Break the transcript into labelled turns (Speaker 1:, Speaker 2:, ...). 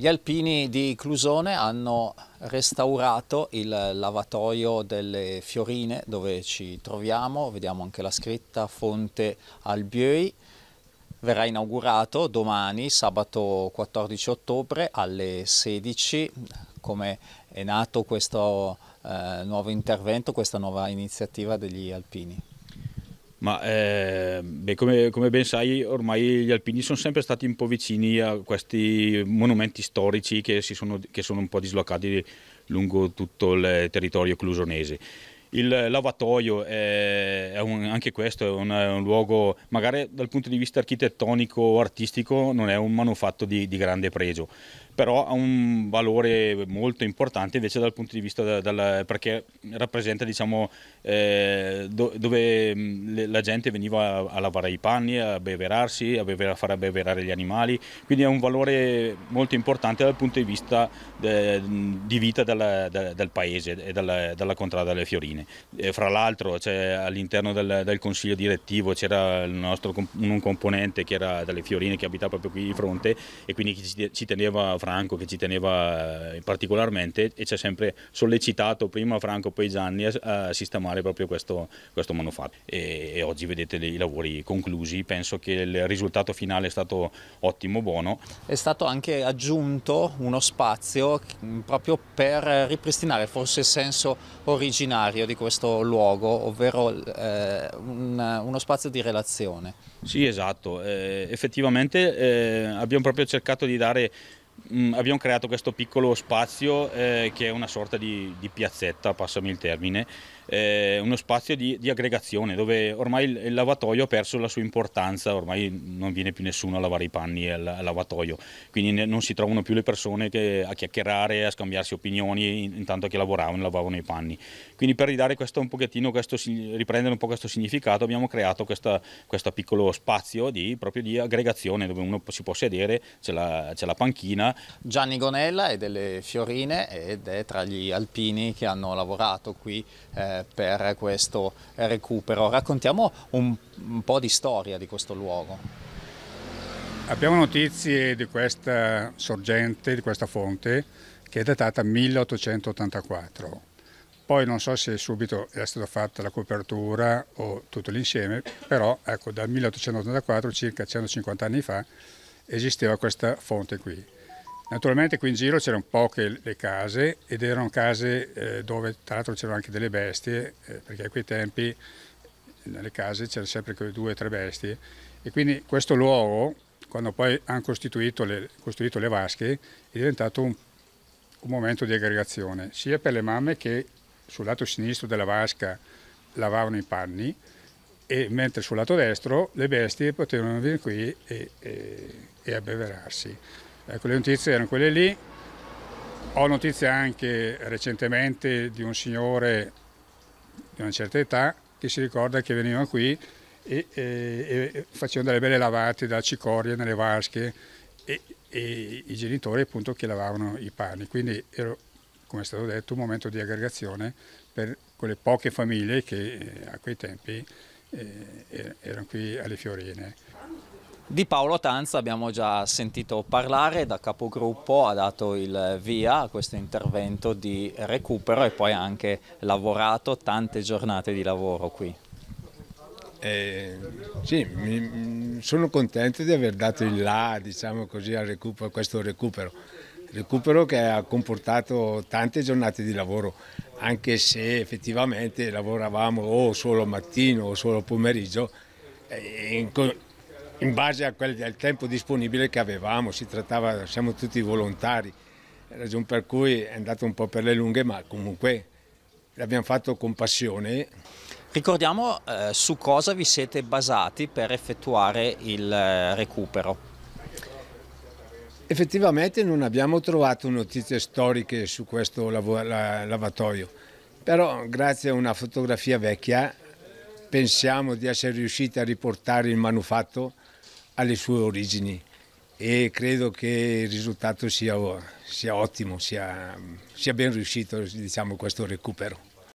Speaker 1: Gli alpini di Clusone hanno restaurato il lavatoio delle Fiorine dove ci troviamo, vediamo anche la scritta Fonte Albioi. Verrà inaugurato domani, sabato 14 ottobre alle 16, come è nato questo eh, nuovo intervento, questa nuova iniziativa degli alpini.
Speaker 2: Ma eh, beh, come, come, ben sai ormai gli alpini sono sempre stati un po' vicini a questi monumenti storici che, sono, che sono, un po' dislocati lungo tutto il territorio clusonese. Il lavatoio è, eh, è un, anche questo è un, è un, luogo, magari dal punto di vista architettonico o artistico non è un manufatto di, di grande pregio, però ha un valore molto importante invece dal punto di vista da, dalla, perché rappresenta diciamo, eh, do, dove mm, la gente veniva a, a, lavare i panni, a beverarsi, a, bever, a far beverare gli animali, quindi ha un valore molto importante dal punto di vista de, di vita della, de, del paese e dalla, dalla contrada delle Fiorine. E fra l'altro cioè, all'interno del, del, consiglio direttivo c'era un componente che era delle Fiorine che abitava proprio qui di fronte e quindi ci, ci teneva Francesco Franco che ci teneva eh, particolarmente e ci ha sempre sollecitato prima Franco poi Gianni a, a sistemare proprio questo, questo manufatto e, e, oggi vedete i lavori conclusi, penso che il risultato finale è stato ottimo, buono. È stato anche aggiunto
Speaker 1: uno spazio proprio per ripristinare forse il senso
Speaker 2: originario di questo luogo, ovvero eh, un, uno spazio di relazione. Sì esatto, eh, effettivamente eh, abbiamo proprio cercato di dare mh, mm, abbiamo creato questo piccolo spazio eh, che è una sorta di, di piazzetta, passami il termine, eh, uno spazio di, di, aggregazione dove ormai il, il, lavatoio ha perso la sua importanza, ormai non viene più nessuno a lavare i panni al, al lavatoio, quindi ne, non si trovano più le persone che, a chiacchierare, a scambiarsi opinioni intanto che lavoravano, lavavano i panni. Quindi per ridare questo un pochettino, questo, riprendere un po' questo significato abbiamo creato questo piccolo spazio di, proprio di aggregazione dove uno si può sedere, c'è la, c'è la panchina, Gianni Gonella è delle Fiorine ed è tra gli alpini che hanno lavorato qui
Speaker 1: eh, per questo recupero. Raccontiamo un, un po' di storia di questo luogo. Abbiamo notizie di questa sorgente,
Speaker 3: di questa fonte, che è datata 1884. Poi non so se subito è stata fatta la copertura o tutto l'insieme, però ecco, dal 1884, circa 150 anni fa, esisteva questa fonte qui. Naturalmente qui in giro c'erano poche le case ed erano case eh, dove tra l'altro c'erano anche delle bestie, eh, perché a quei tempi eh, nelle case c'erano sempre quelle due o tre bestie e quindi questo luogo, quando poi hanno costituito le, costruito le vasche, è diventato un, un momento di aggregazione, sia per le mamme che sul lato sinistro della vasca lavavano i panni, e mentre sul lato destro le bestie potevano venire qui e, e, e abbeverarsi. Ecco, le notizie erano quelle lì. Ho notizie anche recentemente di un signore di una certa età che si ricorda che veniva qui e, e, e facevano delle belle lavate da cicorie nelle vasche e, e, i genitori appunto che lavavano i panni. Quindi ero, come è stato detto, un momento di aggregazione per
Speaker 1: quelle poche famiglie che eh, a quei tempi eh, er-, erano qui alle Fiorine. Di Paolo Tanza abbiamo già sentito parlare, da capogruppo ha dato il via a questo intervento di recupero e poi ha anche lavorato tante giornate di lavoro qui. Eh, sì, mi,
Speaker 4: mm, sono contento di aver dato il là diciamo così, a recupero, questo recupero, recupero che ha comportato tante giornate di lavoro, anche se effettivamente lavoravamo o solo mattino o solo pomeriggio. Eh, in base quel, al tempo disponibile che avevamo, trattava, siamo tutti volontari, ragion per cui è andato un po' per le lunghe, ma comunque l'abbiamo fatto
Speaker 1: con passione. Ricordiamo eh, su cosa vi siete basati per effettuare il eh, recupero.
Speaker 4: Effettivamente non abbiamo trovato notizie storiche su questo lavatoio, però grazie a una fotografia vecchia pensiamo di essere riusciti a riportare il manufatto alle sue origini e credo che il risultato sia, sia ottimo, sia, sia ben riuscito diciamo, questo recupero.